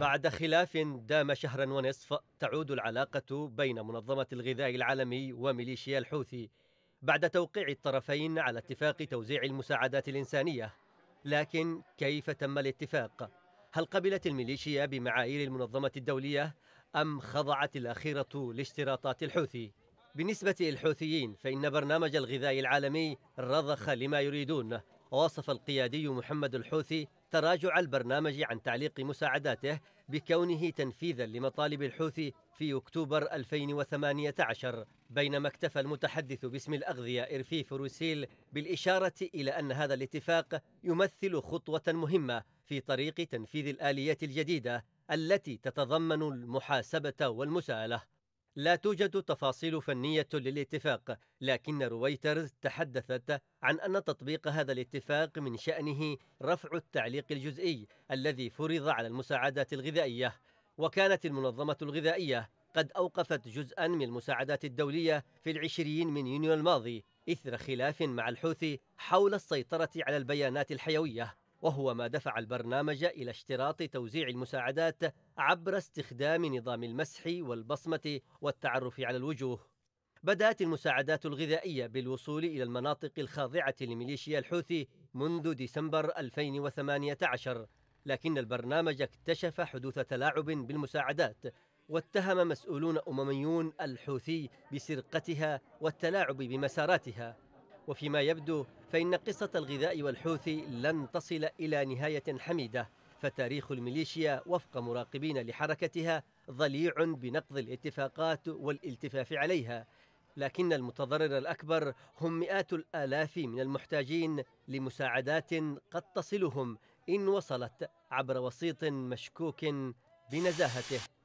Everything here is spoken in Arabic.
بعد خلاف دام شهرا ونصف تعود العلاقة بين منظمة الغذاء العالمي وميليشيا الحوثي بعد توقيع الطرفين على اتفاق توزيع المساعدات الإنسانية لكن كيف تم الاتفاق؟ هل قبلت الميليشيا بمعايير المنظمة الدولية أم خضعت الأخيرة لاشتراطات الحوثي؟ بالنسبة للحوثيين فإن برنامج الغذاء العالمي رضخ لما يريدون ووصف القيادي محمد الحوثي تراجع البرنامج عن تعليق مساعداته بكونه تنفيذا لمطالب الحوثي في أكتوبر 2018 بينما اكتفى المتحدث باسم الأغذية إرفيف روسيل بالإشارة إلى أن هذا الاتفاق يمثل خطوة مهمة في طريق تنفيذ الآليات الجديدة التي تتضمن المحاسبة والمساءلة لا توجد تفاصيل فنية للاتفاق، لكن رويترز تحدثت عن أن تطبيق هذا الاتفاق من شأنه رفع التعليق الجزئي الذي فرض على المساعدات الغذائية، وكانت المنظمة الغذائية قد أوقفت جزءا من المساعدات الدولية في العشرين من يونيو الماضي إثر خلاف مع الحوثي حول السيطرة على البيانات الحيوية وهو ما دفع البرنامج إلى اشتراط توزيع المساعدات عبر استخدام نظام المسح والبصمة والتعرف على الوجوه. بدأت المساعدات الغذائية بالوصول إلى المناطق الخاضعة لميليشيا الحوثي منذ ديسمبر 2018 لكن البرنامج اكتشف حدوث تلاعب بالمساعدات واتهم مسؤولون أمميون الحوثي بسرقتها والتلاعب بمساراتها وفيما يبدو فإن قصة الغذاء والحوثي لن تصل إلى نهاية حميدة فتاريخ الميليشيا وفق مراقبين لحركتها ضليع بنقض الاتفاقات والالتفاف عليها لكن المتضرر الأكبر هم مئات الآلاف من المحتاجين لمساعدات قد تصلهم إن وصلت عبر وسيط مشكوك بنزاهته